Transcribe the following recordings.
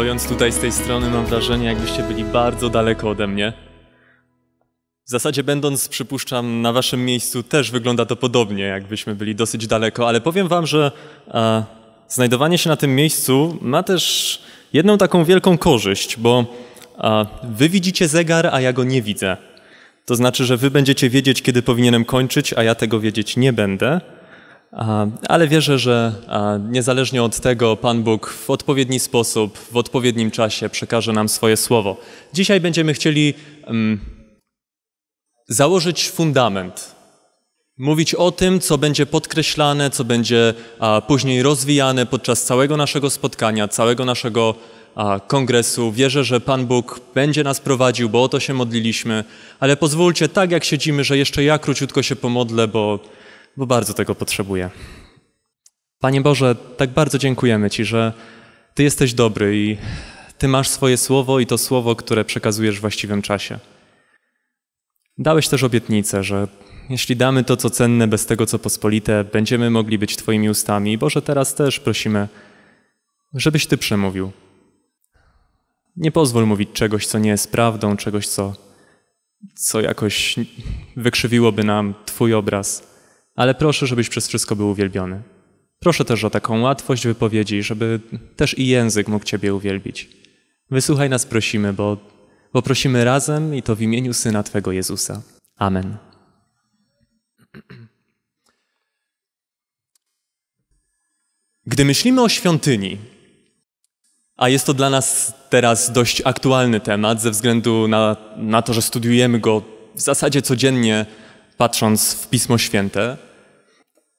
Stojąc tutaj z tej strony mam wrażenie, jakbyście byli bardzo daleko ode mnie. W zasadzie będąc, przypuszczam, na waszym miejscu też wygląda to podobnie, jakbyśmy byli dosyć daleko, ale powiem wam, że e, znajdowanie się na tym miejscu ma też jedną taką wielką korzyść, bo e, wy widzicie zegar, a ja go nie widzę. To znaczy, że wy będziecie wiedzieć, kiedy powinienem kończyć, a ja tego wiedzieć nie będę. Ale wierzę, że niezależnie od tego Pan Bóg w odpowiedni sposób, w odpowiednim czasie przekaże nam swoje słowo. Dzisiaj będziemy chcieli mm, założyć fundament, mówić o tym, co będzie podkreślane, co będzie później rozwijane podczas całego naszego spotkania, całego naszego kongresu. Wierzę, że Pan Bóg będzie nas prowadził, bo o to się modliliśmy, ale pozwólcie, tak jak siedzimy, że jeszcze ja króciutko się pomodlę, bo bo bardzo tego potrzebuję. Panie Boże, tak bardzo dziękujemy Ci, że Ty jesteś dobry i Ty masz swoje słowo i to słowo, które przekazujesz w właściwym czasie. Dałeś też obietnicę, że jeśli damy to, co cenne, bez tego, co pospolite, będziemy mogli być Twoimi ustami. Boże, teraz też prosimy, żebyś Ty przemówił. Nie pozwól mówić czegoś, co nie jest prawdą, czegoś, co, co jakoś wykrzywiłoby nam Twój obraz ale proszę, żebyś przez wszystko był uwielbiony. Proszę też o taką łatwość wypowiedzi, żeby też i język mógł Ciebie uwielbić. Wysłuchaj nas, prosimy, bo, bo prosimy razem i to w imieniu Syna Twego Jezusa. Amen. Gdy myślimy o świątyni, a jest to dla nas teraz dość aktualny temat ze względu na, na to, że studiujemy go w zasadzie codziennie, patrząc w Pismo Święte,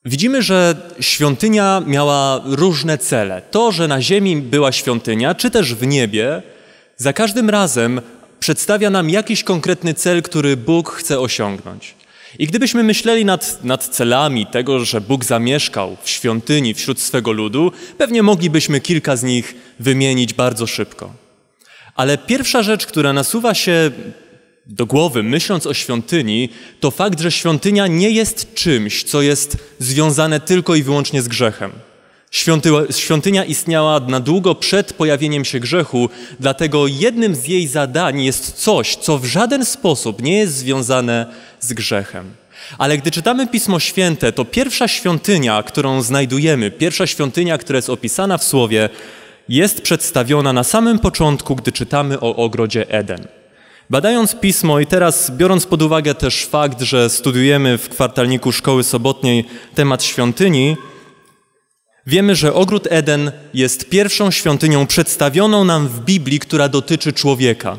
Widzimy, że świątynia miała różne cele. To, że na ziemi była świątynia, czy też w niebie, za każdym razem przedstawia nam jakiś konkretny cel, który Bóg chce osiągnąć. I gdybyśmy myśleli nad, nad celami tego, że Bóg zamieszkał w świątyni wśród swego ludu, pewnie moglibyśmy kilka z nich wymienić bardzo szybko. Ale pierwsza rzecz, która nasuwa się do głowy, myśląc o świątyni, to fakt, że świątynia nie jest czymś, co jest związane tylko i wyłącznie z grzechem. Świątynia istniała na długo przed pojawieniem się grzechu, dlatego jednym z jej zadań jest coś, co w żaden sposób nie jest związane z grzechem. Ale gdy czytamy Pismo Święte, to pierwsza świątynia, którą znajdujemy, pierwsza świątynia, która jest opisana w Słowie, jest przedstawiona na samym początku, gdy czytamy o ogrodzie Eden. Badając pismo i teraz biorąc pod uwagę też fakt, że studiujemy w kwartalniku szkoły sobotniej temat świątyni, wiemy, że ogród Eden jest pierwszą świątynią przedstawioną nam w Biblii, która dotyczy człowieka.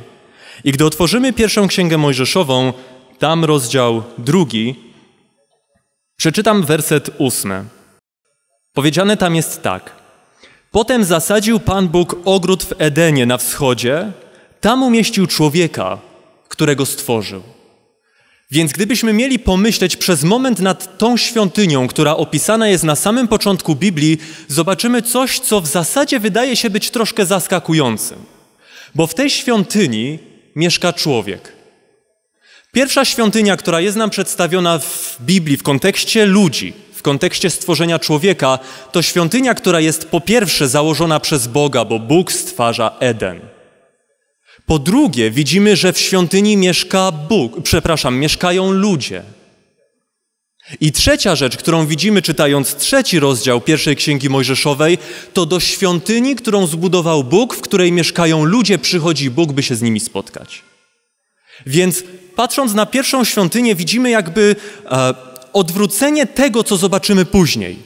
I gdy otworzymy pierwszą księgę Mojżeszową, tam rozdział drugi, przeczytam werset ósmy. Powiedziane tam jest tak. Potem zasadził Pan Bóg ogród w Edenie na wschodzie, tam umieścił człowieka, którego stworzył. Więc gdybyśmy mieli pomyśleć przez moment nad tą świątynią, która opisana jest na samym początku Biblii, zobaczymy coś, co w zasadzie wydaje się być troszkę zaskakującym. Bo w tej świątyni mieszka człowiek. Pierwsza świątynia, która jest nam przedstawiona w Biblii w kontekście ludzi, w kontekście stworzenia człowieka, to świątynia, która jest po pierwsze założona przez Boga, bo Bóg stwarza Eden. Po drugie, widzimy, że w świątyni mieszka Bóg, przepraszam, mieszkają ludzie. I trzecia rzecz, którą widzimy czytając trzeci rozdział pierwszej księgi Mojżeszowej, to do świątyni, którą zbudował Bóg, w której mieszkają ludzie, przychodzi Bóg, by się z nimi spotkać. Więc patrząc na pierwszą świątynię, widzimy jakby e, odwrócenie tego, co zobaczymy później.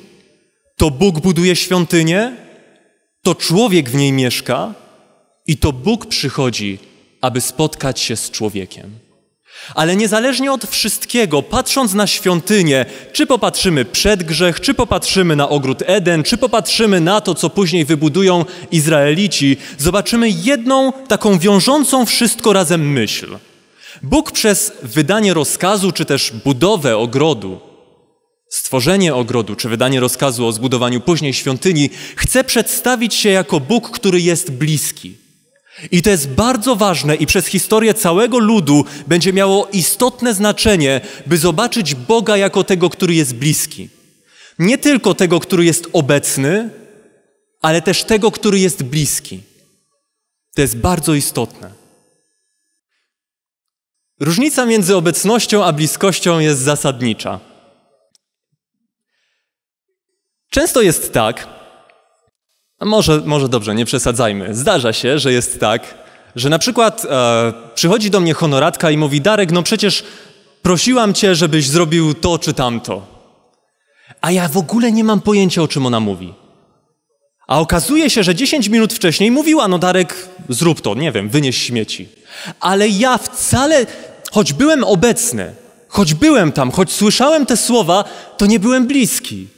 To Bóg buduje świątynię, to człowiek w niej mieszka, i to Bóg przychodzi, aby spotkać się z człowiekiem. Ale niezależnie od wszystkiego, patrząc na świątynię, czy popatrzymy przed grzech, czy popatrzymy na ogród Eden, czy popatrzymy na to, co później wybudują Izraelici, zobaczymy jedną taką wiążącą wszystko razem myśl. Bóg przez wydanie rozkazu, czy też budowę ogrodu, stworzenie ogrodu, czy wydanie rozkazu o zbudowaniu później świątyni, chce przedstawić się jako Bóg, który jest bliski i to jest bardzo ważne i przez historię całego ludu będzie miało istotne znaczenie, by zobaczyć Boga jako tego, który jest bliski. Nie tylko tego, który jest obecny, ale też tego, który jest bliski. To jest bardzo istotne. Różnica między obecnością a bliskością jest zasadnicza. Często jest tak, może, może dobrze, nie przesadzajmy. Zdarza się, że jest tak, że na przykład e, przychodzi do mnie honoratka i mówi: Darek, no przecież prosiłam cię, żebyś zrobił to czy tamto. A ja w ogóle nie mam pojęcia, o czym ona mówi. A okazuje się, że 10 minut wcześniej mówiła: No, Darek, zrób to, nie wiem, wynieś śmieci. Ale ja wcale, choć byłem obecny, choć byłem tam, choć słyszałem te słowa, to nie byłem bliski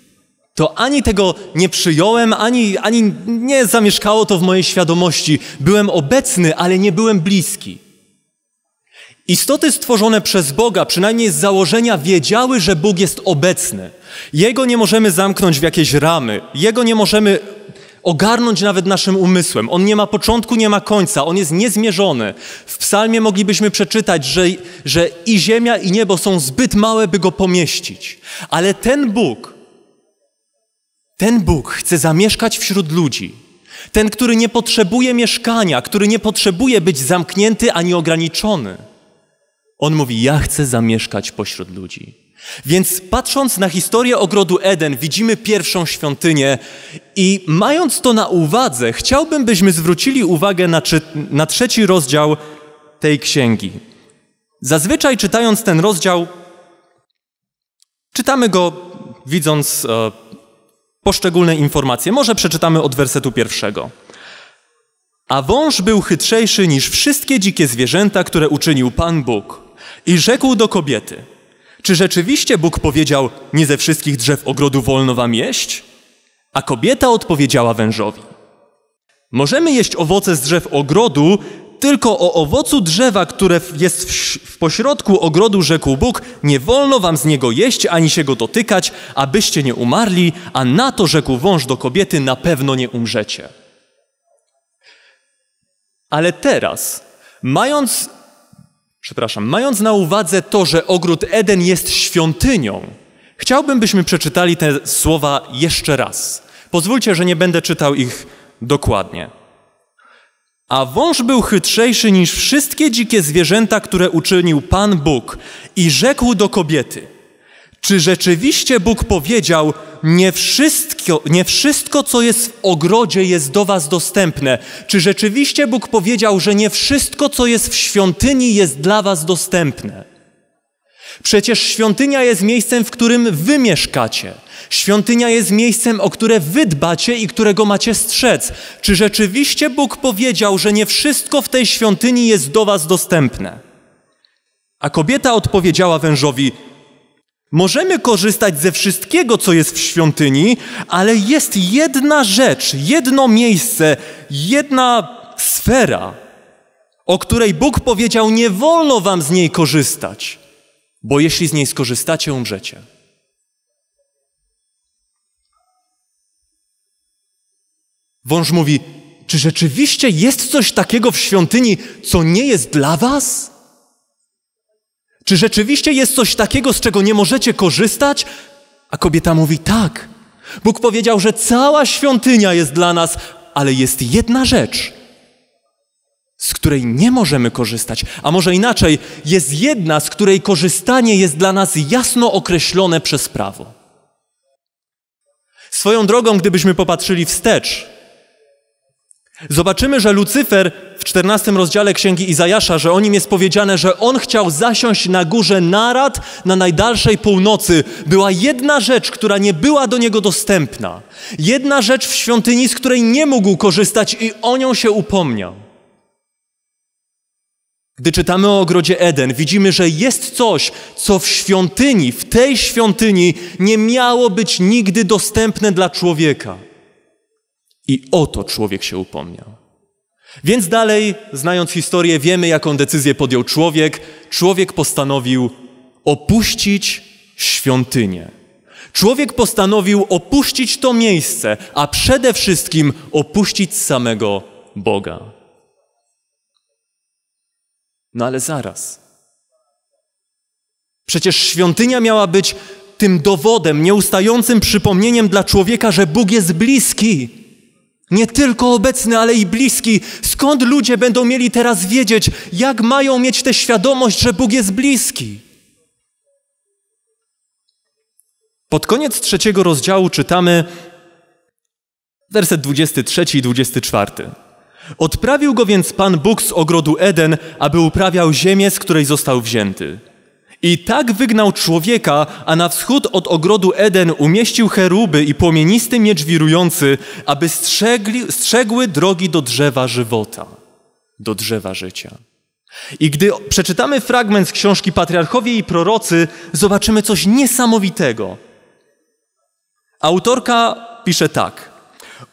to ani tego nie przyjąłem, ani, ani nie zamieszkało to w mojej świadomości. Byłem obecny, ale nie byłem bliski. Istoty stworzone przez Boga, przynajmniej z założenia, wiedziały, że Bóg jest obecny. Jego nie możemy zamknąć w jakieś ramy, Jego nie możemy ogarnąć nawet naszym umysłem. On nie ma początku, nie ma końca, on jest niezmierzony. W psalmie moglibyśmy przeczytać, że, że i ziemia, i niebo są zbyt małe, by go pomieścić. Ale ten Bóg, ten Bóg chce zamieszkać wśród ludzi. Ten, który nie potrzebuje mieszkania, który nie potrzebuje być zamknięty ani ograniczony. On mówi: Ja chcę zamieszkać pośród ludzi. Więc patrząc na historię ogrodu Eden, widzimy pierwszą świątynię i mając to na uwadze, chciałbym, byśmy zwrócili uwagę na, czy, na trzeci rozdział tej księgi. Zazwyczaj czytając ten rozdział, czytamy go widząc. E, poszczególne informacje. Może przeczytamy od wersetu pierwszego. A wąż był chytrzejszy niż wszystkie dzikie zwierzęta, które uczynił Pan Bóg. I rzekł do kobiety: Czy rzeczywiście Bóg powiedział: Nie ze wszystkich drzew ogrodu wolno wam jeść? A kobieta odpowiedziała wężowi: Możemy jeść owoce z drzew ogrodu, tylko o owocu drzewa, które jest w pośrodku ogrodu, rzekł Bóg, nie wolno wam z niego jeść ani się go dotykać, abyście nie umarli, a na to rzekł wąż do kobiety, na pewno nie umrzecie. Ale teraz, mając, przepraszam, mając na uwadze to, że ogród Eden jest świątynią, chciałbym, byśmy przeczytali te słowa jeszcze raz. Pozwólcie, że nie będę czytał ich dokładnie. A wąż był chytrzejszy niż wszystkie dzikie zwierzęta, które uczynił Pan Bóg, i rzekł do kobiety: Czy rzeczywiście Bóg powiedział: nie wszystko, nie wszystko, co jest w ogrodzie, jest do Was dostępne? Czy rzeczywiście Bóg powiedział, że nie wszystko, co jest w świątyni, jest dla Was dostępne? Przecież świątynia jest miejscem, w którym Wy mieszkacie. Świątynia jest miejscem, o które wy dbacie i którego macie strzec. Czy rzeczywiście Bóg powiedział, że nie wszystko w tej świątyni jest do was dostępne? A kobieta odpowiedziała wężowi: Możemy korzystać ze wszystkiego, co jest w świątyni, ale jest jedna rzecz, jedno miejsce, jedna sfera, o której Bóg powiedział: Nie wolno wam z niej korzystać, bo jeśli z niej skorzystacie, umrzecie. Wąż mówi: Czy rzeczywiście jest coś takiego w świątyni, co nie jest dla was? Czy rzeczywiście jest coś takiego, z czego nie możecie korzystać? A kobieta mówi: Tak. Bóg powiedział, że cała świątynia jest dla nas, ale jest jedna rzecz, z której nie możemy korzystać. A może inaczej, jest jedna, z której korzystanie jest dla nas jasno określone przez prawo. Swoją drogą, gdybyśmy popatrzyli wstecz, Zobaczymy, że Lucyfer w 14 rozdziale Księgi Izajasza, że o nim jest powiedziane, że on chciał zasiąść na górze narad na najdalszej północy. Była jedna rzecz, która nie była do niego dostępna. Jedna rzecz w świątyni, z której nie mógł korzystać i o nią się upomniał. Gdy czytamy o ogrodzie Eden, widzimy, że jest coś, co w świątyni, w tej świątyni nie miało być nigdy dostępne dla człowieka. I o to człowiek się upomniał. Więc dalej, znając historię, wiemy, jaką decyzję podjął człowiek. Człowiek postanowił opuścić świątynię. Człowiek postanowił opuścić to miejsce, a przede wszystkim opuścić samego Boga. No ale zaraz. Przecież świątynia miała być tym dowodem, nieustającym przypomnieniem dla człowieka, że Bóg jest bliski nie tylko obecny, ale i bliski. Skąd ludzie będą mieli teraz wiedzieć, jak mają mieć tę świadomość, że Bóg jest bliski? Pod koniec trzeciego rozdziału czytamy werset 23 i 24. Odprawił go więc Pan Bóg z ogrodu Eden, aby uprawiał ziemię, z której został wzięty. I tak wygnał człowieka, a na wschód od ogrodu Eden umieścił cheruby i płomienisty miecz wirujący, aby strzegli, strzegły drogi do drzewa żywota, do drzewa życia. I gdy przeczytamy fragment z książki Patriarchowie i Prorocy, zobaczymy coś niesamowitego. Autorka pisze tak.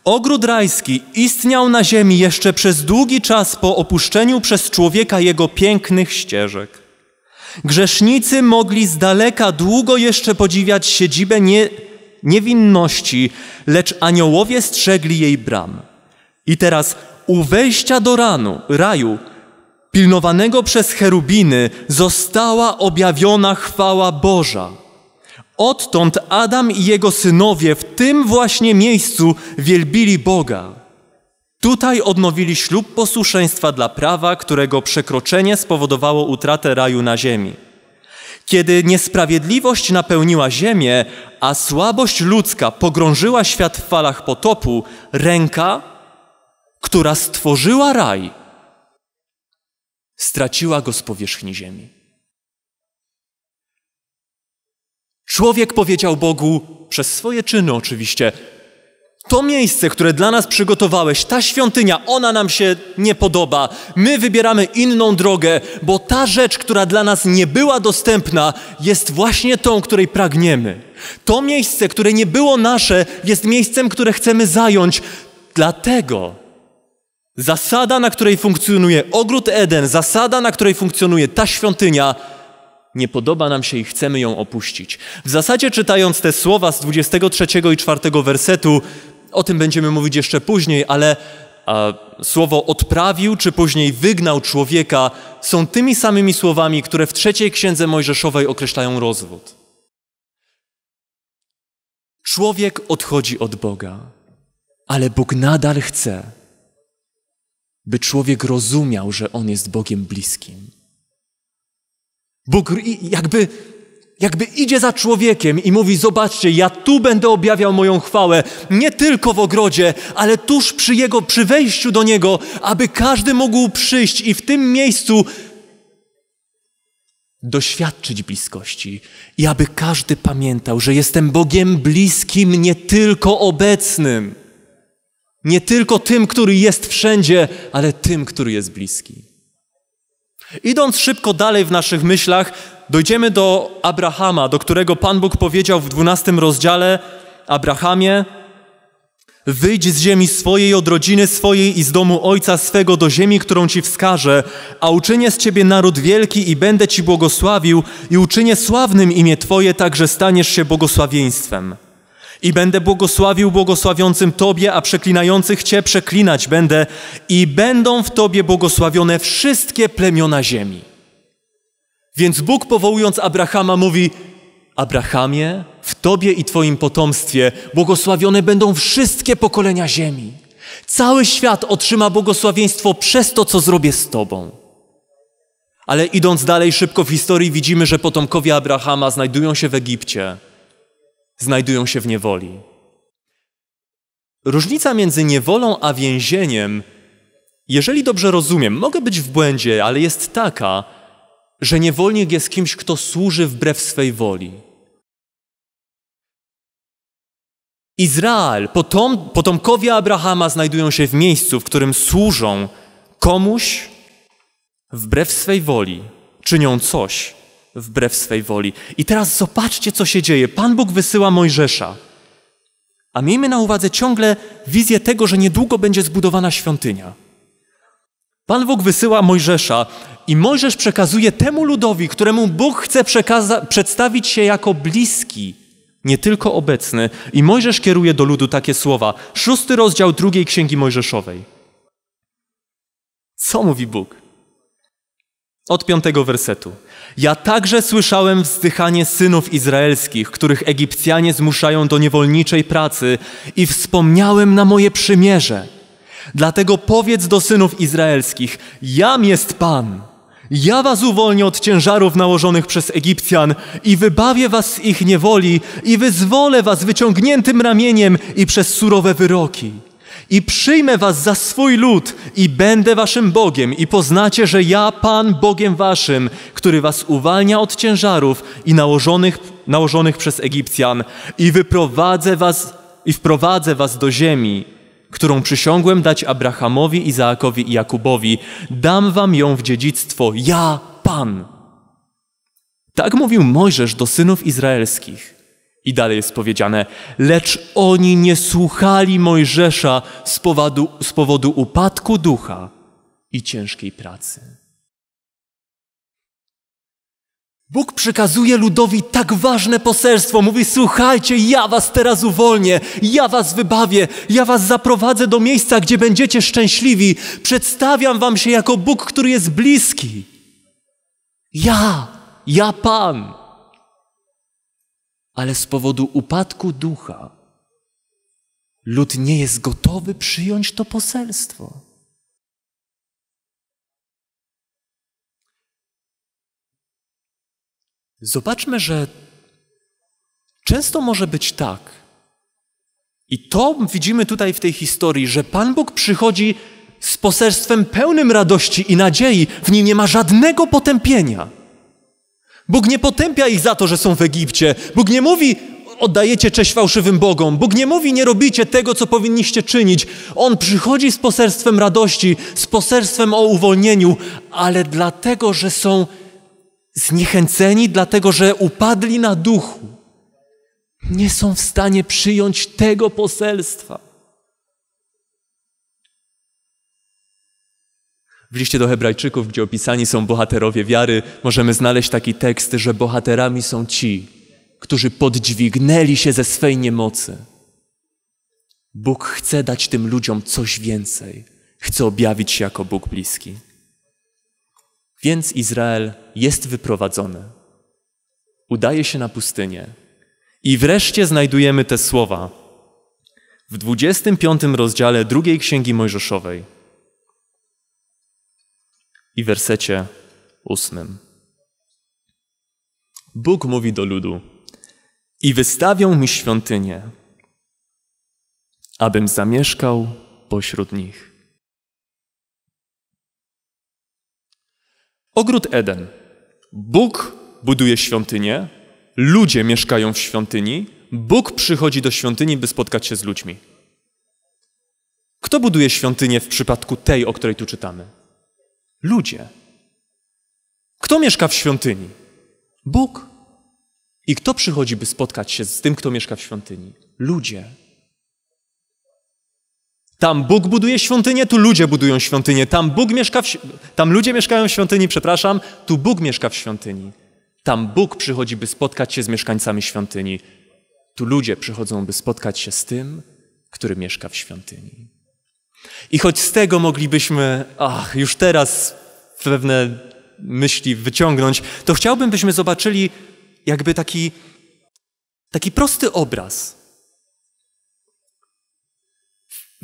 Ogród rajski istniał na ziemi jeszcze przez długi czas po opuszczeniu przez człowieka jego pięknych ścieżek. Grzesznicy mogli z daleka długo jeszcze podziwiać siedzibę nie, niewinności, lecz aniołowie strzegli jej bram. I teraz u wejścia do ranu, raju, pilnowanego przez cherubiny, została objawiona chwała Boża. Odtąd Adam i jego synowie w tym właśnie miejscu wielbili Boga. Tutaj odnowili ślub posłuszeństwa dla prawa, którego przekroczenie spowodowało utratę raju na ziemi. Kiedy niesprawiedliwość napełniła ziemię, a słabość ludzka pogrążyła świat w falach potopu, ręka, która stworzyła raj, straciła go z powierzchni ziemi. Człowiek powiedział Bogu, przez swoje czyny oczywiście, to miejsce, które dla nas przygotowałeś, ta świątynia, ona nam się nie podoba. My wybieramy inną drogę, bo ta rzecz, która dla nas nie była dostępna, jest właśnie tą, której pragniemy. To miejsce, które nie było nasze, jest miejscem, które chcemy zająć. Dlatego zasada, na której funkcjonuje ogród Eden, zasada, na której funkcjonuje ta świątynia, nie podoba nam się i chcemy ją opuścić. W zasadzie czytając te słowa z 23 i 4 wersetu, o tym będziemy mówić jeszcze później, ale a, słowo odprawił, czy później wygnał człowieka, są tymi samymi słowami, które w trzeciej księdze Mojżeszowej określają rozwód. Człowiek odchodzi od Boga, ale Bóg nadal chce, by człowiek rozumiał, że On jest Bogiem bliskim. Bóg jakby jakby idzie za człowiekiem i mówi: Zobaczcie, ja tu będę objawiał moją chwałę, nie tylko w ogrodzie, ale tuż przy jego, przy wejściu do niego, aby każdy mógł przyjść i w tym miejscu doświadczyć bliskości i aby każdy pamiętał, że jestem Bogiem bliskim, nie tylko obecnym, nie tylko tym, który jest wszędzie, ale tym, który jest bliski. Idąc szybko dalej w naszych myślach, dojdziemy do Abrahama, do którego Pan Bóg powiedział w 12 rozdziale: Abrahamie, wyjdź z ziemi swojej, od rodziny swojej i z domu ojca swego do ziemi, którą ci wskażę, a uczynię z ciebie naród wielki i będę ci błogosławił, i uczynię sławnym imię Twoje, tak że staniesz się błogosławieństwem. I będę błogosławił błogosławiącym Tobie, a przeklinających Cię przeklinać będę, i będą w Tobie błogosławione wszystkie plemiona ziemi. Więc Bóg powołując Abrahama mówi: Abrahamie, w tobie i twoim potomstwie błogosławione będą wszystkie pokolenia ziemi. Cały świat otrzyma błogosławieństwo przez to, co zrobię z tobą. Ale idąc dalej szybko w historii, widzimy, że potomkowie Abrahama znajdują się w Egipcie, znajdują się w niewoli. Różnica między niewolą a więzieniem, jeżeli dobrze rozumiem, mogę być w błędzie, ale jest taka, że niewolnik jest kimś, kto służy wbrew swej woli. Izrael, potom, potomkowie Abrahama znajdują się w miejscu, w którym służą komuś wbrew swej woli, czynią coś wbrew swej woli. I teraz zobaczcie, co się dzieje. Pan Bóg wysyła Mojżesza. A miejmy na uwadze ciągle wizję tego, że niedługo będzie zbudowana świątynia. Pan Bóg wysyła Mojżesza i Mojżesz przekazuje temu ludowi, któremu Bóg chce przedstawić się jako bliski, nie tylko obecny. I Mojżesz kieruje do ludu takie słowa. Szósty rozdział drugiej księgi Mojżeszowej. Co mówi Bóg? Od piątego wersetu. Ja także słyszałem wzdychanie synów izraelskich, których Egipcjanie zmuszają do niewolniczej pracy, i wspomniałem na moje przymierze Dlatego powiedz do synów izraelskich: Jam jest Pan. Ja was uwolnię od ciężarów nałożonych przez Egipcjan i wybawię was z ich niewoli i wyzwolę was wyciągniętym ramieniem i przez surowe wyroki. I przyjmę was za swój lud i będę waszym Bogiem i poznacie, że ja Pan Bogiem waszym, który was uwalnia od ciężarów i nałożonych, nałożonych przez Egipcjan i wyprowadzę was i wprowadzę was do ziemi, którą przysiągłem dać Abrahamowi, Izaakowi i Jakubowi. Dam wam ją w dziedzictwo, ja, Pan. Tak mówił Mojżesz do synów izraelskich. I dalej jest powiedziane, lecz oni nie słuchali Mojżesza z powodu, z powodu upadku ducha i ciężkiej pracy. Bóg przekazuje ludowi tak ważne poselstwo. Mówi: Słuchajcie, ja was teraz uwolnię, ja was wybawię, ja was zaprowadzę do miejsca, gdzie będziecie szczęśliwi. Przedstawiam wam się jako Bóg, który jest bliski. Ja, ja Pan. Ale z powodu upadku ducha lud nie jest gotowy przyjąć to poselstwo. Zobaczmy, że często może być tak, i to widzimy tutaj w tej historii, że Pan Bóg przychodzi z poselstwem pełnym radości i nadziei, w nim nie ma żadnego potępienia. Bóg nie potępia ich za to, że są w Egipcie. Bóg nie mówi, oddajecie cześć fałszywym bogom. Bóg nie mówi, nie robicie tego, co powinniście czynić. On przychodzi z poselstwem radości, z poselstwem o uwolnieniu, ale dlatego, że są zniechęceni, dlatego że upadli na duchu. Nie są w stanie przyjąć tego poselstwa. W liście do Hebrajczyków, gdzie opisani są bohaterowie wiary, możemy znaleźć taki tekst, że bohaterami są ci, którzy podźwignęli się ze swej niemocy. Bóg chce dać tym ludziom coś więcej. Chce objawić się jako Bóg bliski. Więc Izrael jest wyprowadzony. Udaje się na pustynię. I wreszcie znajdujemy te słowa w 25 rozdziale drugiej Księgi Mojżeszowej i wersecie 8. Bóg mówi do ludu: I wystawią mi świątynię, abym zamieszkał pośród nich. Ogród Eden. Bóg buduje świątynię, ludzie mieszkają w świątyni, Bóg przychodzi do świątyni, by spotkać się z ludźmi. Kto buduje świątynię w przypadku tej, o której tu czytamy? Ludzie. Kto mieszka w świątyni? Bóg. I kto przychodzi, by spotkać się z tym, kto mieszka w świątyni? Ludzie. Tam Bóg buduje świątynię, tu ludzie budują świątynię. Tam Bóg mieszka w, tam ludzie mieszkają w świątyni, przepraszam, tu Bóg mieszka w świątyni. Tam Bóg przychodzi, by spotkać się z mieszkańcami świątyni. Tu ludzie przychodzą, by spotkać się z tym, który mieszka w świątyni. I choć z tego moglibyśmy, ach, już teraz pewne myśli wyciągnąć, to chciałbym, byśmy zobaczyli jakby taki, taki prosty obraz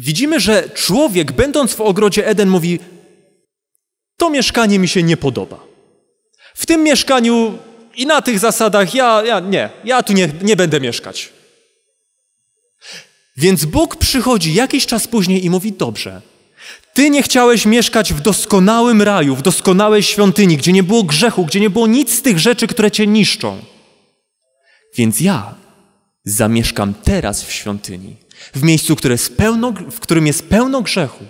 Widzimy, że człowiek, będąc w ogrodzie Eden, mówi: To mieszkanie mi się nie podoba. W tym mieszkaniu i na tych zasadach ja, ja nie, ja tu nie, nie będę mieszkać. Więc Bóg przychodzi jakiś czas później i mówi: Dobrze, ty nie chciałeś mieszkać w doskonałym raju, w doskonałej świątyni, gdzie nie było grzechu, gdzie nie było nic z tych rzeczy, które cię niszczą. Więc ja zamieszkam teraz w świątyni w miejscu, które jest pełno, w którym jest pełno grzechu.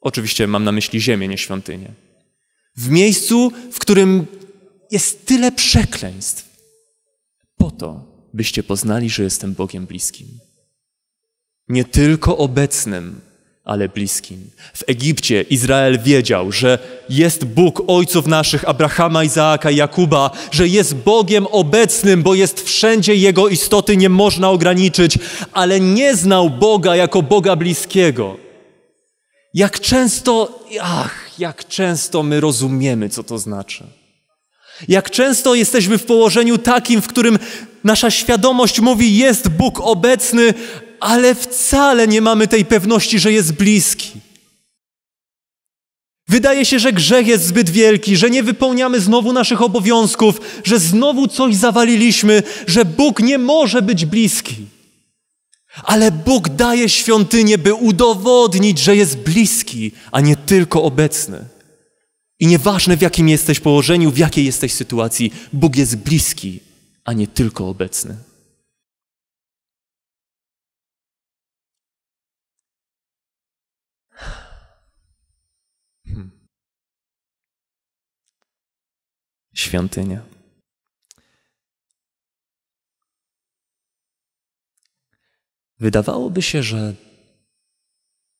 Oczywiście mam na myśli ziemię, nie świątynię. W miejscu, w którym jest tyle przekleństw. Po to, byście poznali, że jestem Bogiem bliskim. Nie tylko obecnym, ale bliskim. W Egipcie Izrael wiedział, że jest Bóg ojców naszych Abrahama, Izaaka, Jakuba, że jest Bogiem obecnym, bo jest wszędzie Jego istoty, nie można ograniczyć, ale nie znał Boga jako Boga bliskiego. Jak często, ach, jak często my rozumiemy, co to znaczy. Jak często jesteśmy w położeniu takim, w którym nasza świadomość mówi, jest Bóg obecny, ale wcale nie mamy tej pewności, że jest bliski. Wydaje się, że grzech jest zbyt wielki, że nie wypełniamy znowu naszych obowiązków, że znowu coś zawaliliśmy, że Bóg nie może być bliski. Ale Bóg daje świątynię, by udowodnić, że jest bliski, a nie tylko obecny. I nieważne w jakim jesteś położeniu, w jakiej jesteś sytuacji, Bóg jest bliski, a nie tylko obecny. świątynia. Wydawałoby się, że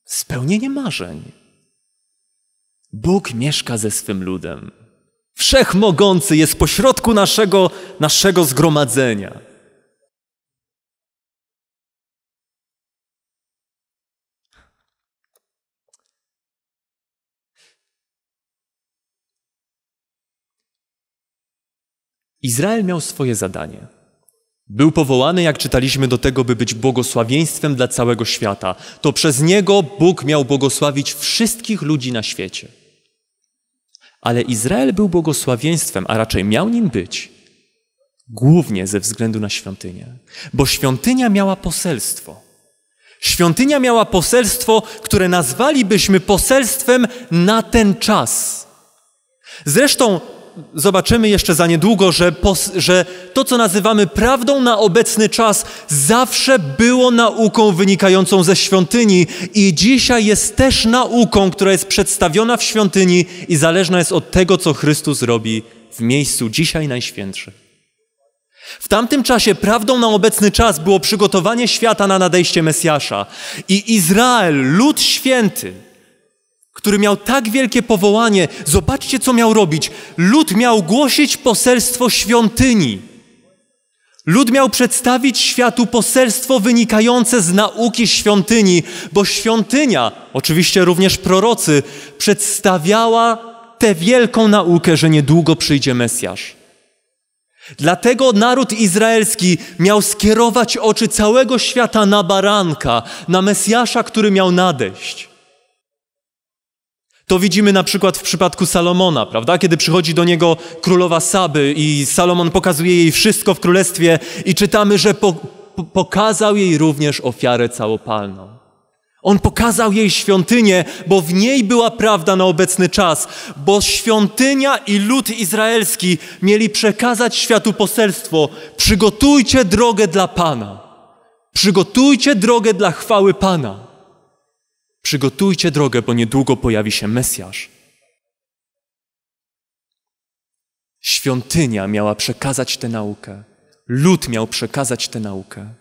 spełnienie marzeń. Bóg mieszka ze swym ludem. Wszechmogący jest pośrodku naszego, naszego zgromadzenia. Izrael miał swoje zadanie. Był powołany, jak czytaliśmy, do tego, by być błogosławieństwem dla całego świata. To przez niego Bóg miał błogosławić wszystkich ludzi na świecie. Ale Izrael był błogosławieństwem, a raczej miał nim być, głównie ze względu na świątynię, bo świątynia miała poselstwo. Świątynia miała poselstwo, które nazwalibyśmy poselstwem na ten czas. Zresztą zobaczymy jeszcze za niedługo, że, pos, że to, co nazywamy prawdą na obecny czas, zawsze było nauką wynikającą ze świątyni i dzisiaj jest też nauką, która jest przedstawiona w świątyni i zależna jest od tego, co Chrystus robi w miejscu dzisiaj najświętszym. W tamtym czasie prawdą na obecny czas było przygotowanie świata na nadejście Mesjasza. I Izrael, lud święty, który miał tak wielkie powołanie, zobaczcie, co miał robić. Lud miał głosić poselstwo świątyni. Lud miał przedstawić światu poselstwo wynikające z nauki świątyni, bo świątynia, oczywiście również prorocy, przedstawiała tę wielką naukę, że niedługo przyjdzie Mesjasz. Dlatego naród izraelski miał skierować oczy całego świata na baranka, na Mesjasza, który miał nadejść. To widzimy na przykład w przypadku Salomona, prawda? Kiedy przychodzi do niego królowa Saby i Salomon pokazuje jej wszystko w królestwie i czytamy, że po, po, pokazał jej również ofiarę całopalną. On pokazał jej świątynię, bo w niej była prawda na obecny czas, bo świątynia i lud izraelski mieli przekazać światu poselstwo: przygotujcie drogę dla Pana, przygotujcie drogę dla chwały Pana. Przygotujcie drogę, bo niedługo pojawi się Mesjasz. Świątynia miała przekazać tę naukę. Lud miał przekazać tę naukę.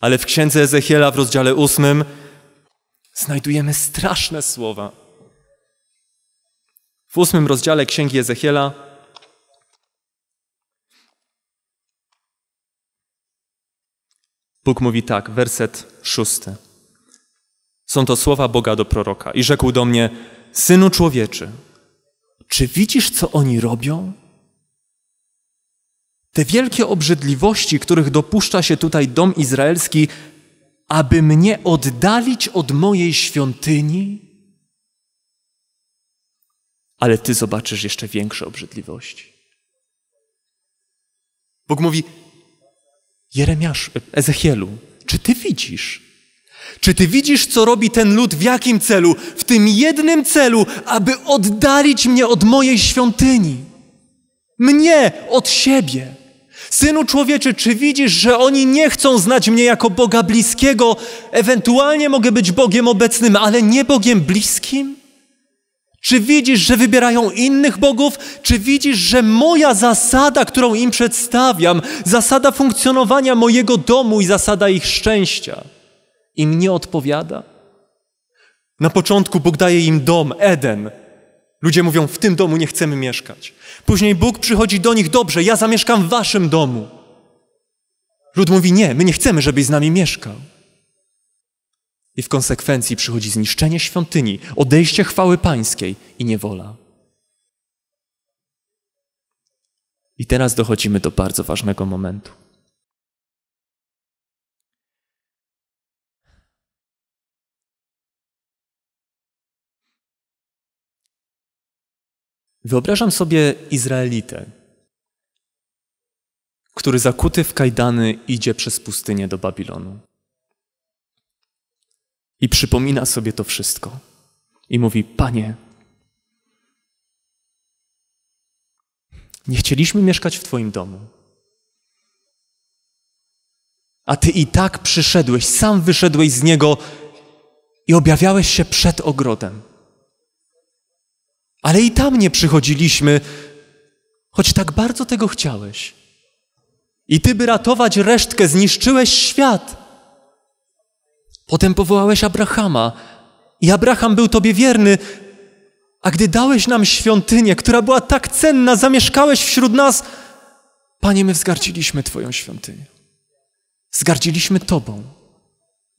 Ale w księdze Ezechiela w rozdziale ósmym znajdujemy straszne słowa. W ósmym rozdziale księgi Ezechiela Bóg mówi tak, werset szósty. Są to słowa Boga do proroka. I rzekł do mnie: Synu człowieczy, czy widzisz, co oni robią? Te wielkie obrzydliwości, których dopuszcza się tutaj dom izraelski, aby mnie oddalić od mojej świątyni? Ale ty zobaczysz jeszcze większe obrzydliwości. Bóg mówi: Jeremiasz, Ezechielu, czy ty widzisz? Czy ty widzisz, co robi ten lud, w jakim celu? W tym jednym celu, aby oddalić mnie od mojej świątyni. Mnie od siebie. Synu człowieczy, czy widzisz, że oni nie chcą znać mnie jako Boga bliskiego? Ewentualnie mogę być Bogiem obecnym, ale nie Bogiem bliskim? Czy widzisz, że wybierają innych bogów? Czy widzisz, że moja zasada, którą im przedstawiam, zasada funkcjonowania mojego domu i zasada ich szczęścia, im nie odpowiada? Na początku Bóg daje im dom, Eden. Ludzie mówią, w tym domu nie chcemy mieszkać. Później Bóg przychodzi do nich, dobrze, ja zamieszkam w waszym domu. Lud mówi, nie, my nie chcemy, żebyś z nami mieszkał. I w konsekwencji przychodzi zniszczenie świątyni, odejście chwały pańskiej i niewola. I teraz dochodzimy do bardzo ważnego momentu. Wyobrażam sobie Izraelitę, który zakuty w kajdany idzie przez pustynię do Babilonu. I przypomina sobie to wszystko. I mówi: Panie, nie chcieliśmy mieszkać w Twoim domu. A Ty i tak przyszedłeś, sam wyszedłeś z niego i objawiałeś się przed ogrodem. Ale i tam nie przychodziliśmy, choć tak bardzo tego chciałeś. I ty, by ratować resztkę, zniszczyłeś świat. Potem powołałeś Abrahama, i Abraham był tobie wierny, a gdy dałeś nam świątynię, która była tak cenna, zamieszkałeś wśród nas, Panie, my wzgardziliśmy Twoją świątynię. Zgardziliśmy Tobą.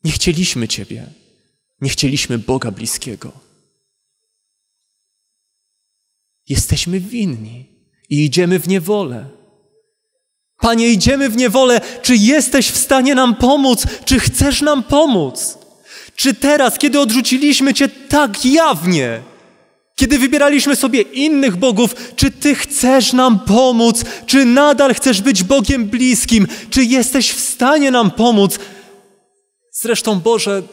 Nie chcieliśmy Ciebie. Nie chcieliśmy Boga bliskiego. Jesteśmy winni i idziemy w niewolę. Panie, idziemy w niewolę. Czy jesteś w stanie nam pomóc? Czy chcesz nam pomóc? Czy teraz, kiedy odrzuciliśmy Cię tak jawnie, kiedy wybieraliśmy sobie innych bogów, czy Ty chcesz nam pomóc? Czy nadal chcesz być Bogiem bliskim? Czy jesteś w stanie nam pomóc? Zresztą, Boże,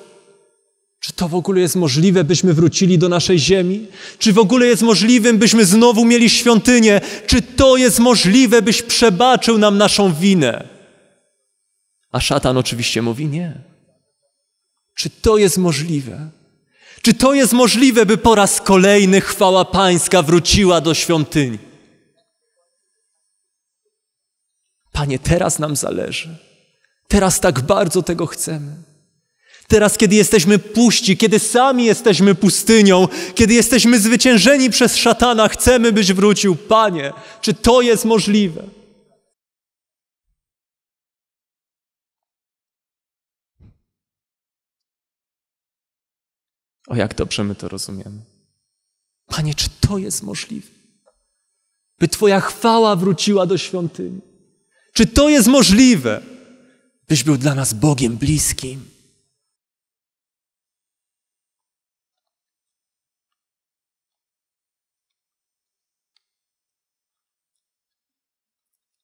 czy to w ogóle jest możliwe, byśmy wrócili do naszej ziemi? Czy w ogóle jest możliwym, byśmy znowu mieli świątynię? Czy to jest możliwe, byś przebaczył nam naszą winę? A szatan oczywiście mówi nie. Czy to jest możliwe? Czy to jest możliwe, by po raz kolejny chwała Pańska wróciła do świątyni? Panie, teraz nam zależy. Teraz tak bardzo tego chcemy. Teraz, kiedy jesteśmy puści, kiedy sami jesteśmy pustynią, kiedy jesteśmy zwyciężeni przez szatana, chcemy, byś wrócił. Panie, czy to jest możliwe? O jak dobrze my to rozumiemy. Panie, czy to jest możliwe? By Twoja chwała wróciła do świątyni. Czy to jest możliwe? Byś był dla nas Bogiem bliskim.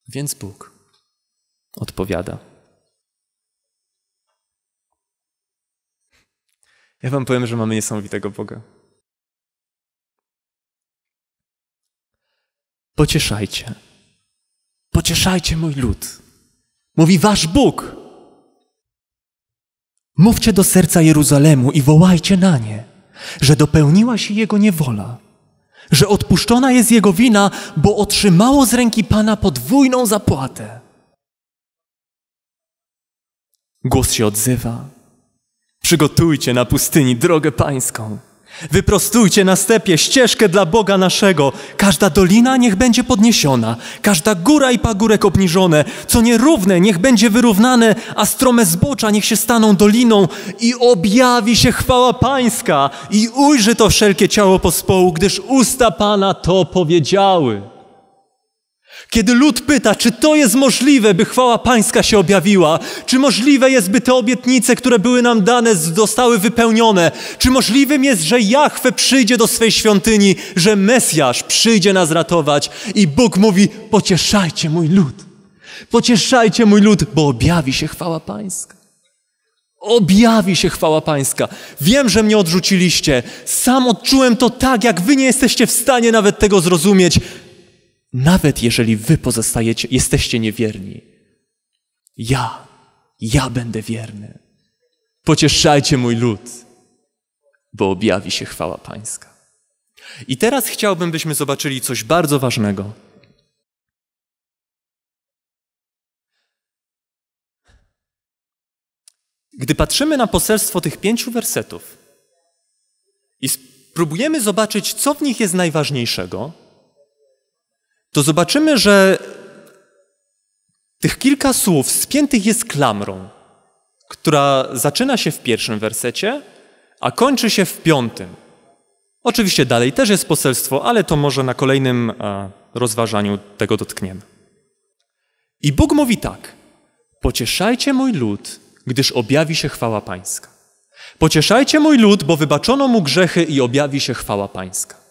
Więc Bóg odpowiada. Ja Wam powiem, że mamy niesamowitego Boga. Pocieszajcie. Pocieszajcie mój lud. Mówi Wasz Bóg. Mówcie do serca Jeruzalemu i wołajcie na nie, że dopełniła się Jego niewola że odpuszczona jest jego wina, bo otrzymało z ręki Pana podwójną zapłatę. Głos się odzywa. Przygotujcie na pustyni drogę pańską. Wyprostujcie na stepie ścieżkę dla Boga naszego. Każda dolina niech będzie podniesiona, każda góra i pagórek obniżone. Co nierówne niech będzie wyrównane, a strome zbocza niech się staną doliną i objawi się chwała Pańska i ujrzy to wszelkie ciało pospołu, gdyż usta Pana to powiedziały. Kiedy lud pyta, czy to jest możliwe, by chwała Pańska się objawiła, czy możliwe jest, by te obietnice, które były nam dane, zostały wypełnione, czy możliwym jest, że Jachwe przyjdzie do swej świątyni, że Mesjasz przyjdzie nas ratować i Bóg mówi, pocieszajcie mój lud, pocieszajcie mój lud, bo objawi się chwała Pańska. Objawi się chwała Pańska. Wiem, że mnie odrzuciliście. Sam odczułem to tak, jak wy nie jesteście w stanie nawet tego zrozumieć nawet jeżeli wy pozostajecie, jesteście niewierni. Ja, ja będę wierny. Pocieszajcie mój lud, bo objawi się chwała Pańska. I teraz chciałbym, byśmy zobaczyli coś bardzo ważnego. Gdy patrzymy na poselstwo tych pięciu wersetów i spróbujemy zobaczyć, co w nich jest najważniejszego, to zobaczymy, że tych kilka słów spiętych jest klamrą, która zaczyna się w pierwszym wersecie, a kończy się w piątym. Oczywiście dalej też jest poselstwo, ale to może na kolejnym e, rozważaniu tego dotkniemy. I Bóg mówi tak: Pocieszajcie mój lud, gdyż objawi się chwała Pańska. Pocieszajcie mój lud, bo wybaczono mu grzechy i objawi się chwała Pańska.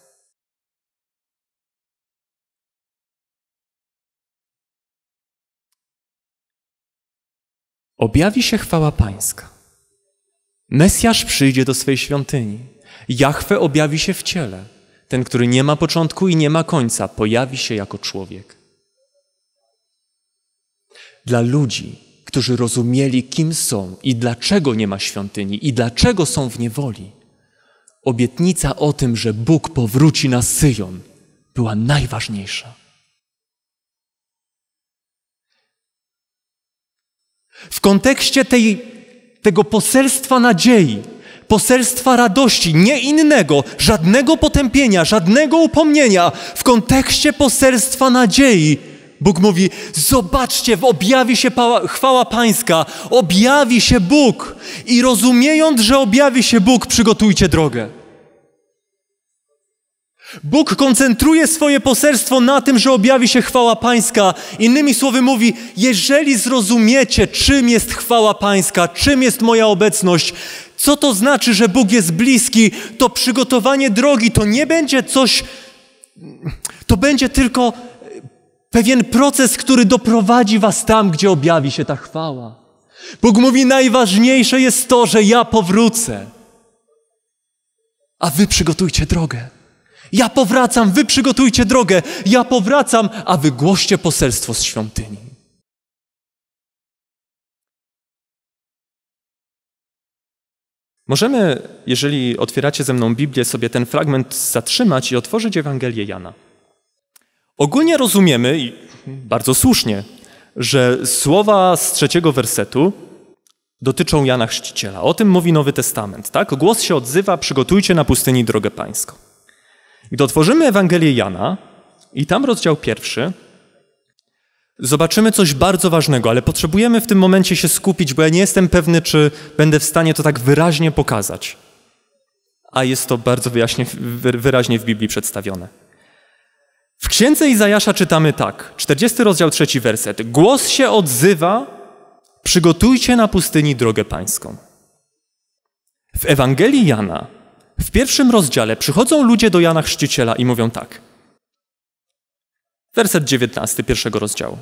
Objawi się chwała Pańska. Mesjasz przyjdzie do swej świątyni. Jachwę objawi się w ciele. Ten, który nie ma początku i nie ma końca, pojawi się jako człowiek. Dla ludzi, którzy rozumieli, kim są i dlaczego nie ma świątyni i dlaczego są w niewoli, obietnica o tym, że Bóg powróci na Syjon, była najważniejsza. W kontekście tej, tego poselstwa nadziei, poselstwa radości, nie innego, żadnego potępienia, żadnego upomnienia, w kontekście poselstwa nadziei, Bóg mówi: Zobaczcie, objawi się chwała Pańska, objawi się Bóg, i rozumiejąc, że objawi się Bóg, przygotujcie drogę. Bóg koncentruje swoje poselstwo na tym, że objawi się chwała Pańska. Innymi słowy mówi, jeżeli zrozumiecie, czym jest chwała Pańska, czym jest moja obecność, co to znaczy, że Bóg jest bliski, to przygotowanie drogi to nie będzie coś, to będzie tylko pewien proces, który doprowadzi Was tam, gdzie objawi się ta chwała. Bóg mówi, najważniejsze jest to, że ja powrócę, a Wy przygotujcie drogę. Ja powracam, wy przygotujcie drogę. Ja powracam, a wy głoście poselstwo z świątyni. Możemy, jeżeli otwieracie ze mną Biblię, sobie ten fragment zatrzymać i otworzyć Ewangelię Jana. Ogólnie rozumiemy, i bardzo słusznie, że słowa z trzeciego wersetu dotyczą Jana Chrzciciela. O tym mówi Nowy Testament, tak? Głos się odzywa, przygotujcie na pustyni drogę pańską. Gdy otworzymy Ewangelię Jana i tam rozdział pierwszy, zobaczymy coś bardzo ważnego, ale potrzebujemy w tym momencie się skupić, bo ja nie jestem pewny, czy będę w stanie to tak wyraźnie pokazać. A jest to bardzo wyraźnie w Biblii przedstawione. W księdze Izajasza czytamy tak, 40 rozdział, trzeci werset. Głos się odzywa, przygotujcie na pustyni drogę pańską. W Ewangelii Jana w pierwszym rozdziale przychodzą ludzie do Jana Chrzciciela i mówią tak. Werset 19 pierwszego rozdziału.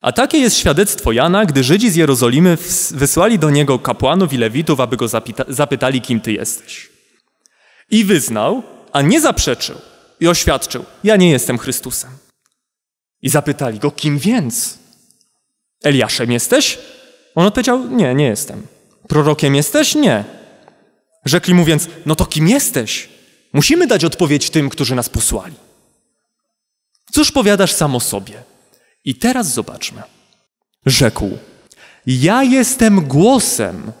A takie jest świadectwo Jana, gdy Żydzi z Jerozolimy wysłali do niego kapłanów i lewitów, aby go zapytali, kim ty jesteś. I wyznał, a nie zaprzeczył i oświadczył, ja nie jestem Chrystusem. I zapytali go, kim więc? Eliaszem jesteś? On odpowiedział, nie, nie jestem. Prorokiem jesteś? Nie. Rzekli mu więc, no to kim jesteś? Musimy dać odpowiedź tym, którzy nas posłali. Cóż powiadasz samo sobie? I teraz zobaczmy. Rzekł, ja jestem głosem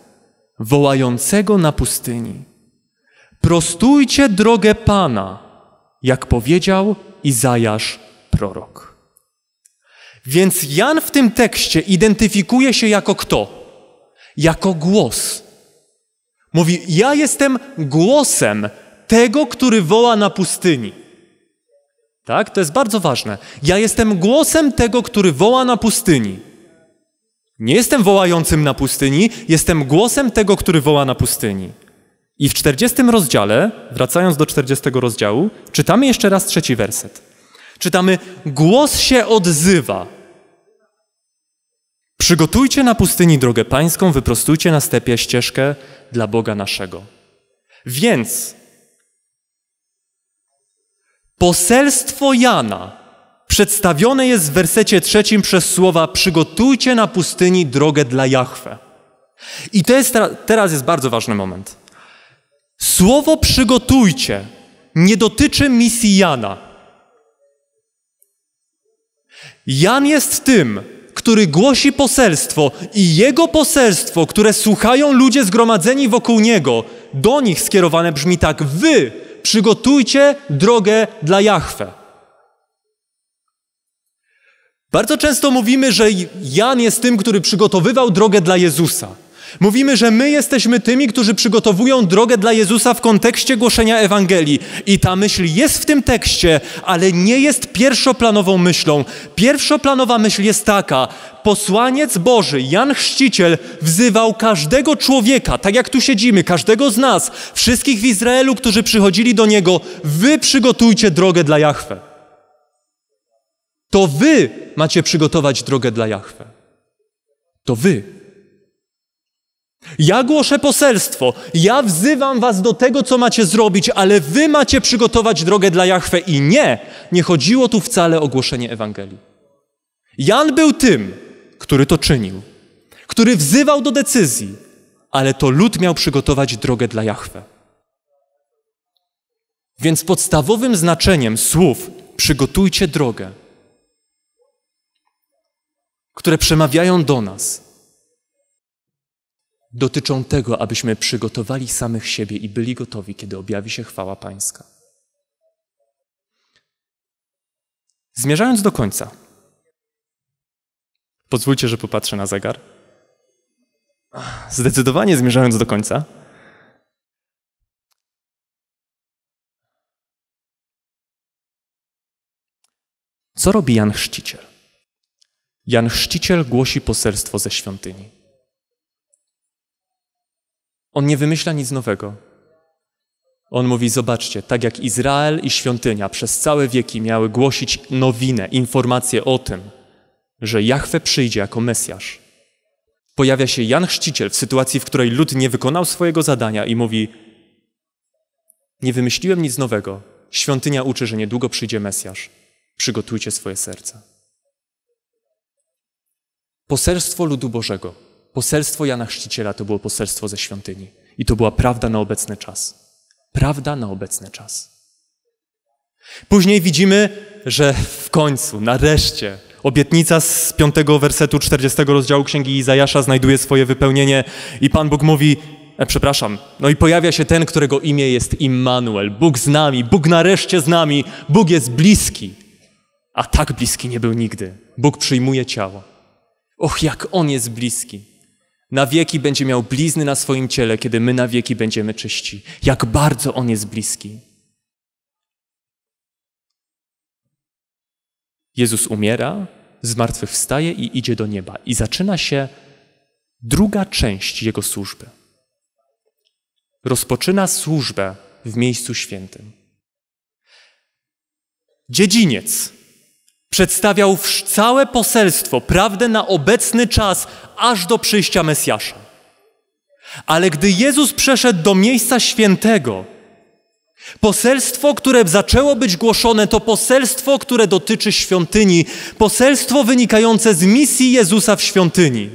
wołającego na pustyni. Prostujcie drogę Pana, jak powiedział Izajasz prorok. Więc Jan w tym tekście identyfikuje się jako kto? Jako głos Mówi: Ja jestem głosem tego, który woła na pustyni. Tak? To jest bardzo ważne. Ja jestem głosem tego, który woła na pustyni. Nie jestem wołającym na pustyni, jestem głosem tego, który woła na pustyni. I w 40 rozdziale, wracając do 40 rozdziału, czytamy jeszcze raz trzeci werset. Czytamy: Głos się odzywa. Przygotujcie na pustyni drogę pańską, wyprostujcie na stepie ścieżkę dla Boga naszego. Więc poselstwo Jana przedstawione jest w wersecie trzecim przez słowa przygotujcie na pustyni drogę dla Jahwe. I to jest, teraz jest bardzo ważny moment. Słowo przygotujcie nie dotyczy misji Jana. Jan jest tym, który głosi poselstwo i jego poselstwo, które słuchają ludzie zgromadzeni wokół niego, do nich skierowane brzmi tak: Wy przygotujcie drogę dla Jahwe. Bardzo często mówimy, że Jan jest tym, który przygotowywał drogę dla Jezusa. Mówimy, że my jesteśmy tymi, którzy przygotowują drogę dla Jezusa w kontekście głoszenia Ewangelii. I ta myśl jest w tym tekście, ale nie jest pierwszoplanową myślą. Pierwszoplanowa myśl jest taka: posłaniec Boży, Jan Chrzciciel, wzywał każdego człowieka, tak jak tu siedzimy, każdego z nas, wszystkich w Izraelu, którzy przychodzili do niego: Wy przygotujcie drogę dla Jahwe. To wy macie przygotować drogę dla Jahwe. To wy. Ja głoszę poselstwo, ja wzywam was do tego, co macie zrobić, ale wy macie przygotować drogę dla Jahwe. I nie, nie chodziło tu wcale o głoszenie Ewangelii. Jan był tym, który to czynił, który wzywał do decyzji, ale to lud miał przygotować drogę dla Jahwe. Więc podstawowym znaczeniem słów przygotujcie drogę, które przemawiają do nas, dotyczą tego, abyśmy przygotowali samych siebie i byli gotowi, kiedy objawi się chwała Pańska. Zmierzając do końca, pozwólcie, że popatrzę na zegar. Zdecydowanie zmierzając do końca, co robi Jan Chrzciciel? Jan Chrzciciel głosi poselstwo ze świątyni. On nie wymyśla nic nowego. On mówi: Zobaczcie, tak jak Izrael i świątynia przez całe wieki miały głosić nowinę, informację o tym, że Jahwe przyjdzie jako Mesjasz. Pojawia się Jan Chrzciciel w sytuacji, w której lud nie wykonał swojego zadania i mówi: Nie wymyśliłem nic nowego. Świątynia uczy, że niedługo przyjdzie Mesjasz. Przygotujcie swoje serca. Poselstwo ludu Bożego Poselstwo Jana Chrzciciela to było poselstwo ze świątyni. I to była prawda na obecny czas. Prawda na obecny czas. Później widzimy, że w końcu, nareszcie, obietnica z piątego wersetu 40 rozdziału Księgi Izajasza znajduje swoje wypełnienie i Pan Bóg mówi, e, przepraszam, no i pojawia się ten, którego imię jest Immanuel, Bóg z nami, Bóg nareszcie z nami, Bóg jest bliski. A tak bliski nie był nigdy. Bóg przyjmuje ciało. Och, jak On jest bliski na wieki będzie miał blizny na swoim ciele, kiedy my na wieki będziemy czyści. Jak bardzo On jest bliski. Jezus umiera, zmartwychwstaje i idzie do nieba. I zaczyna się druga część Jego służby. Rozpoczyna służbę w miejscu świętym. Dziedziniec, przedstawiał całe poselstwo, prawdę na obecny czas, aż do przyjścia Mesjasza. Ale gdy Jezus przeszedł do miejsca świętego, poselstwo, które zaczęło być głoszone, to poselstwo, które dotyczy świątyni, poselstwo wynikające z misji Jezusa w świątyni.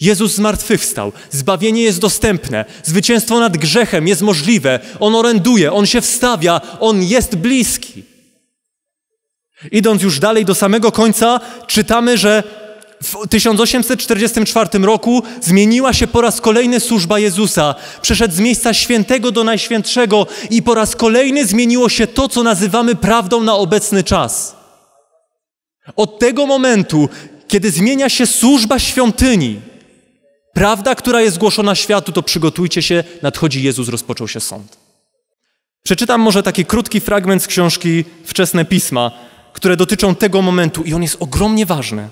Jezus zmartwychwstał, zbawienie jest dostępne, zwycięstwo nad grzechem jest możliwe, on oręduje, on się wstawia, on jest bliski. Idąc już dalej do samego końca, czytamy, że w 1844 roku zmieniła się po raz kolejny służba Jezusa. Przeszedł z miejsca świętego do najświętszego i po raz kolejny zmieniło się to, co nazywamy prawdą na obecny czas. Od tego momentu, kiedy zmienia się służba świątyni, prawda, która jest głoszona światu, to przygotujcie się, nadchodzi Jezus, rozpoczął się sąd. Przeczytam może taki krótki fragment z książki Wczesne Pisma, które dotyczą tego momentu i on jest ogromnie ważny.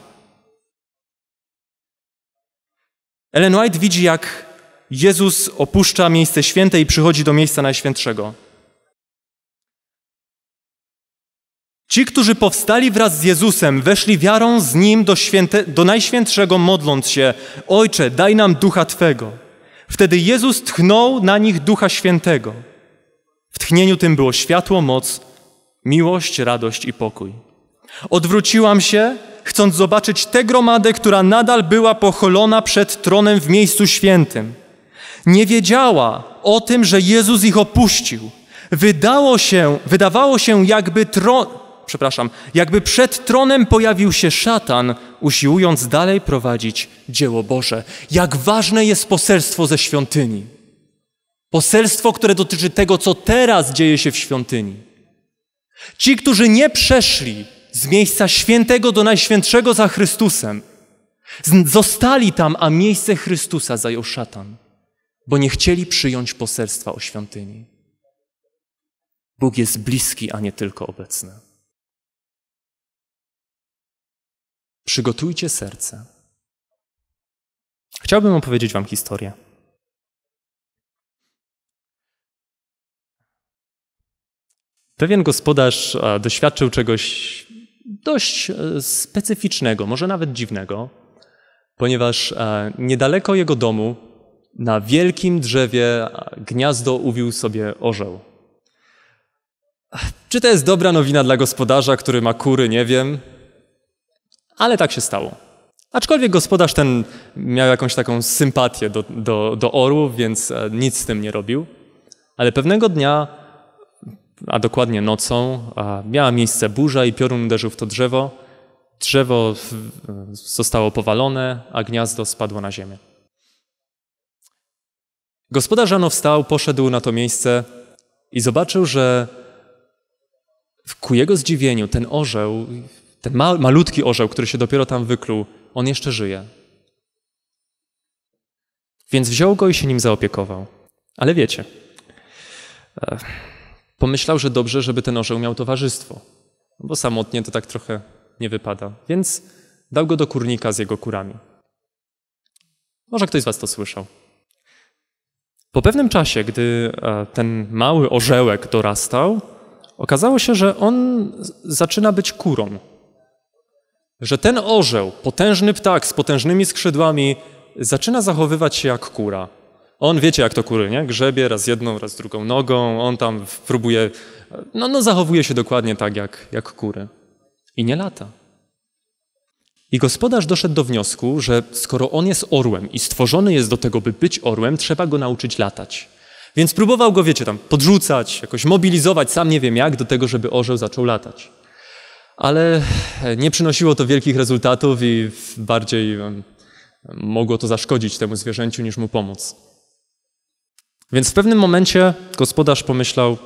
Ellen White widzi, jak Jezus opuszcza miejsce święte i przychodzi do miejsca najświętszego. Ci, którzy powstali wraz z Jezusem, weszli wiarą z Nim do, święte, do Najświętszego, modląc się, Ojcze, daj nam Ducha Twego. Wtedy Jezus tchnął na nich Ducha Świętego. W tchnieniu tym było światło, moc miłość, radość i pokój. Odwróciłam się, chcąc zobaczyć tę gromadę, która nadal była pocholona przed tronem w miejscu świętym. Nie wiedziała o tym, że Jezus ich opuścił. Wydało się, wydawało się, jakby tron, przepraszam, jakby przed tronem pojawił się szatan, usiłując dalej prowadzić dzieło Boże. Jak ważne jest poselstwo ze świątyni. Poselstwo, które dotyczy tego, co teraz dzieje się w świątyni. Ci, którzy nie przeszli z miejsca świętego do najświętszego za Chrystusem, zostali tam, a miejsce Chrystusa zajął szatan, bo nie chcieli przyjąć poselstwa o świątyni. Bóg jest bliski, a nie tylko obecny. Przygotujcie serce. Chciałbym opowiedzieć Wam historię. Pewien gospodarz e, doświadczył czegoś dość e, specyficznego, może nawet dziwnego, ponieważ e, niedaleko jego domu na wielkim drzewie gniazdo uwił sobie orzeł. Czy to jest dobra nowina dla gospodarza, który ma kury, nie wiem, ale tak się stało. Aczkolwiek gospodarz ten miał jakąś taką sympatię do, do, do orłów, więc nic z tym nie robił. Ale pewnego dnia a dokładnie nocą, a miała miejsce burza i piorun uderzył w to drzewo. Drzewo zostało powalone, a gniazdo spadło na ziemię. Gospodarz rano wstał, poszedł na to miejsce i zobaczył, że ku jego zdziwieniu ten orzeł, ten malutki orzeł, który się dopiero tam wykluł, on jeszcze żyje. Więc wziął go i się nim zaopiekował. Ale wiecie, e, pomyślał, że dobrze, żeby ten orzeł miał towarzystwo, no bo samotnie to tak trochę nie wypada. Więc dał go do kurnika z jego kurami. Może ktoś z Was to słyszał. Po pewnym czasie, gdy e, ten mały orzełek dorastał, okazało się, że on zaczyna być kurą. Że ten orzeł, potężny ptak z potężnymi skrzydłami, zaczyna zachowywać się jak kura. On wiecie jak to kury, nie? Grzebie raz jedną, raz drugą nogą, on tam próbuje, no, no zachowuje się dokładnie tak jak, jak kury. I nie lata. I gospodarz doszedł do wniosku, że skoro on jest orłem i stworzony jest do tego, by być orłem, trzeba go nauczyć latać. Więc próbował go, wiecie, tam podrzucać, jakoś mobilizować, sam nie wiem jak, do tego, żeby orzeł zaczął latać. Ale nie przynosiło to wielkich rezultatów i bardziej mogło to zaszkodzić temu zwierzęciu niż mu pomóc. Więc w pewnym momencie gospodarz pomyślał: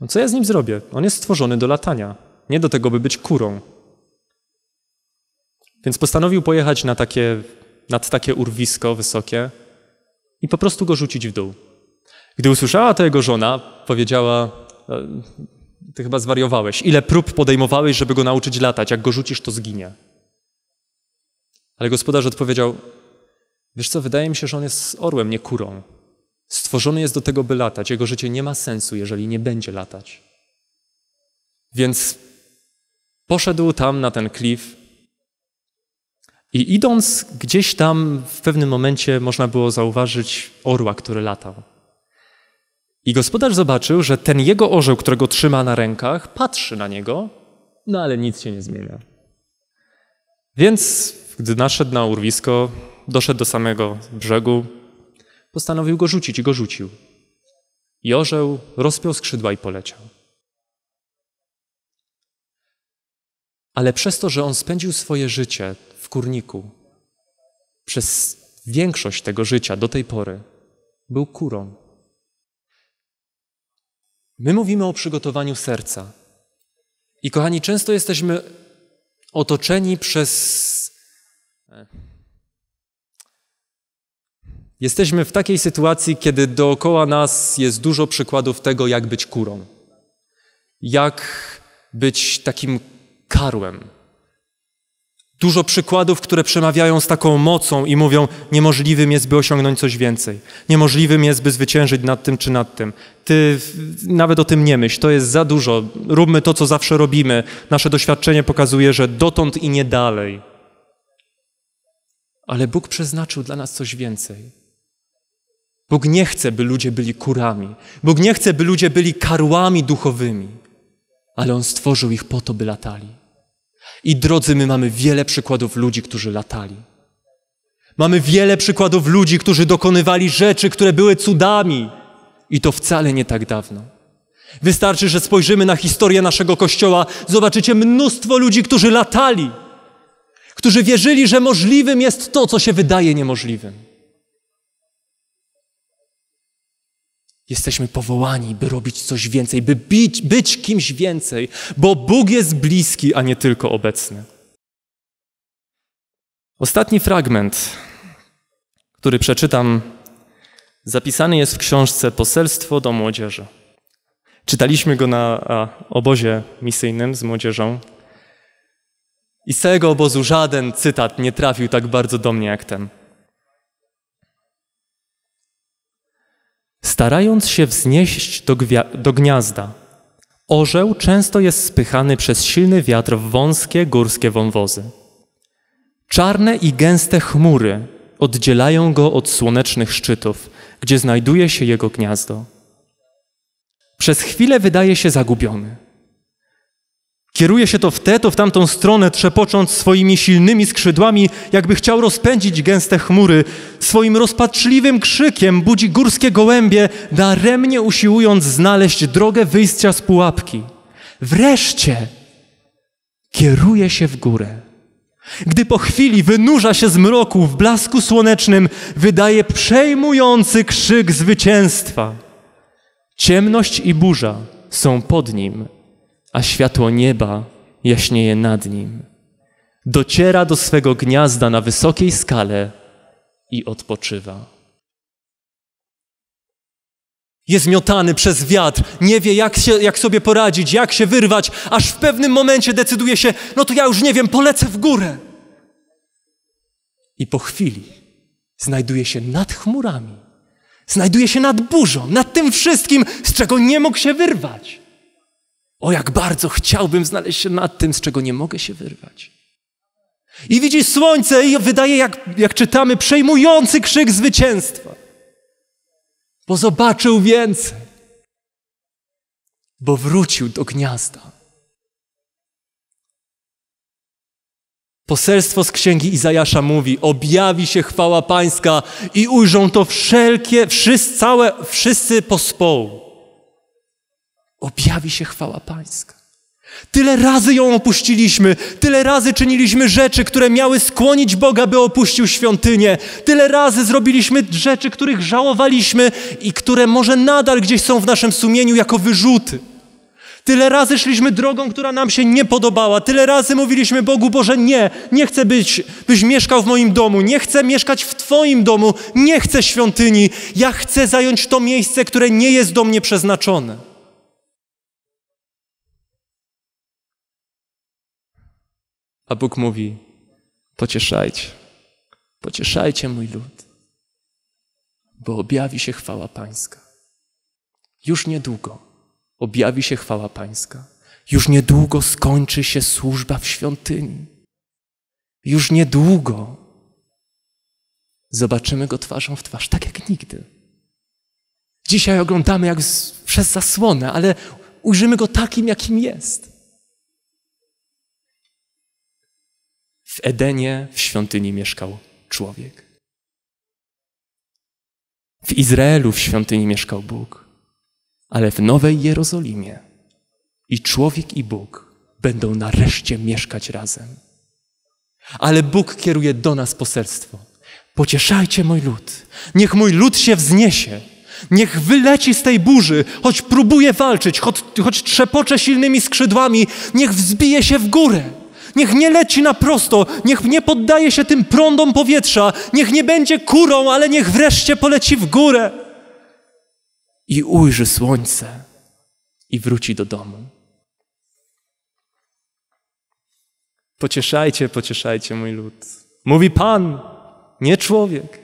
no Co ja z nim zrobię? On jest stworzony do latania, nie do tego, by być kurą. Więc postanowił pojechać na takie, nad takie urwisko wysokie i po prostu go rzucić w dół. Gdy usłyszała to jego żona, powiedziała: e, Ty chyba zwariowałeś. Ile prób podejmowałeś, żeby go nauczyć latać? Jak go rzucisz, to zginie. Ale gospodarz odpowiedział: Wiesz co, wydaje mi się, że on jest orłem, nie kurą. Stworzony jest do tego, by latać. Jego życie nie ma sensu, jeżeli nie będzie latać. Więc poszedł tam na ten klif i idąc gdzieś tam, w pewnym momencie można było zauważyć orła, który latał. I gospodarz zobaczył, że ten jego orzeł, którego trzyma na rękach, patrzy na niego, no ale nic się nie zmienia. Więc gdy naszedł na urwisko, doszedł do samego brzegu, postanowił go rzucić i go rzucił. I orzeł rozpiął skrzydła i poleciał. Ale przez to, że on spędził swoje życie w kurniku, przez większość tego życia do tej pory, był kurą. My mówimy o przygotowaniu serca. I kochani, często jesteśmy otoczeni przez Jesteśmy w takiej sytuacji, kiedy dookoła nas jest dużo przykładów tego, jak być kurą. Jak być takim karłem. Dużo przykładów, które przemawiają z taką mocą i mówią: Niemożliwym jest, by osiągnąć coś więcej. Niemożliwym jest, by zwyciężyć nad tym czy nad tym. Ty nawet o tym nie myśl, to jest za dużo. Róbmy to, co zawsze robimy. Nasze doświadczenie pokazuje, że dotąd i nie dalej. Ale Bóg przeznaczył dla nas coś więcej. Bóg nie chce, by ludzie byli kurami. Bóg nie chce, by ludzie byli karłami duchowymi. Ale On stworzył ich po to, by latali. I drodzy, my mamy wiele przykładów ludzi, którzy latali. Mamy wiele przykładów ludzi, którzy dokonywali rzeczy, które były cudami. I to wcale nie tak dawno. Wystarczy, że spojrzymy na historię naszego kościoła, zobaczycie mnóstwo ludzi, którzy latali, którzy wierzyli, że możliwym jest to, co się wydaje niemożliwym. Jesteśmy powołani, by robić coś więcej, by być kimś więcej, bo Bóg jest bliski, a nie tylko obecny. Ostatni fragment, który przeczytam, zapisany jest w książce Poselstwo do młodzieży. Czytaliśmy go na obozie misyjnym z młodzieżą. I z całego obozu żaden cytat nie trafił tak bardzo do mnie jak ten. starając się wznieść do, do gniazda. Orzeł często jest spychany przez silny wiatr w wąskie górskie wąwozy. Czarne i gęste chmury oddzielają go od słonecznych szczytów, gdzie znajduje się jego gniazdo. Przez chwilę wydaje się zagubiony – Kieruje się to w tę, to w tamtą stronę, trzepocząc swoimi silnymi skrzydłami, jakby chciał rozpędzić gęste chmury. Swoim rozpaczliwym krzykiem budzi górskie gołębie, daremnie usiłując znaleźć drogę wyjścia z pułapki. Wreszcie kieruje się w górę. Gdy po chwili wynurza się z mroku w blasku słonecznym, wydaje przejmujący krzyk zwycięstwa. Ciemność i burza są pod nim a światło nieba jaśnieje nad nim. Dociera do swego gniazda na wysokiej skale i odpoczywa. Jest miotany przez wiatr, nie wie jak, się, jak sobie poradzić, jak się wyrwać, aż w pewnym momencie decyduje się, no to ja już nie wiem, polecę w górę. I po chwili znajduje się nad chmurami, znajduje się nad burzą, nad tym wszystkim, z czego nie mógł się wyrwać. O, jak bardzo chciałbym znaleźć się nad tym, z czego nie mogę się wyrwać. I widzi słońce i wydaje, jak, jak czytamy, przejmujący krzyk zwycięstwa. Bo zobaczył więcej. Bo wrócił do gniazda. Poselstwo z księgi Izajasza mówi: Objawi się chwała Pańska i ujrzą to wszelkie, wszyscy, całe, wszyscy pospołu objawi się chwała Pańska. Tyle razy ją opuściliśmy, tyle razy czyniliśmy rzeczy, które miały skłonić Boga, by opuścił świątynię, tyle razy zrobiliśmy rzeczy, których żałowaliśmy i które może nadal gdzieś są w naszym sumieniu jako wyrzuty. Tyle razy szliśmy drogą, która nam się nie podobała. Tyle razy mówiliśmy Bogu, Boże, nie, nie chcę być, byś mieszkał w moim domu, nie chcę mieszkać w Twoim domu, nie chcę świątyni. Ja chcę zająć to miejsce, które nie jest do mnie przeznaczone. A Bóg mówi: Pocieszajcie, pocieszajcie mój lud, bo objawi się chwała Pańska. Już niedługo objawi się chwała Pańska. Już niedługo skończy się służba w świątyni. Już niedługo zobaczymy go twarzą w twarz, tak jak nigdy. Dzisiaj oglądamy jak przez zasłonę, ale ujrzymy go takim, jakim jest. W Edenie, w świątyni mieszkał człowiek. W Izraelu, w świątyni mieszkał Bóg, ale w Nowej Jerozolimie i człowiek i Bóg będą nareszcie mieszkać razem. Ale Bóg kieruje do nas poselstwo. Pocieszajcie mój lud. Niech mój lud się wzniesie. Niech wyleci z tej burzy, choć próbuje walczyć, choć, choć trzepocze silnymi skrzydłami, niech wzbije się w górę. Niech nie leci na prosto, niech nie poddaje się tym prądom powietrza, niech nie będzie kurą, ale niech wreszcie poleci w górę. I ujrzy słońce i wróci do domu. Pocieszajcie, pocieszajcie mój lud. Mówi Pan, nie człowiek.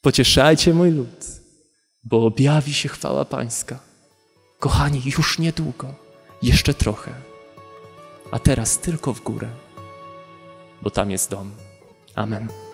Pocieszajcie mój lud, bo objawi się chwała Pańska. Kochani, już niedługo, jeszcze trochę a teraz tylko w górę, bo tam jest dom. Amen.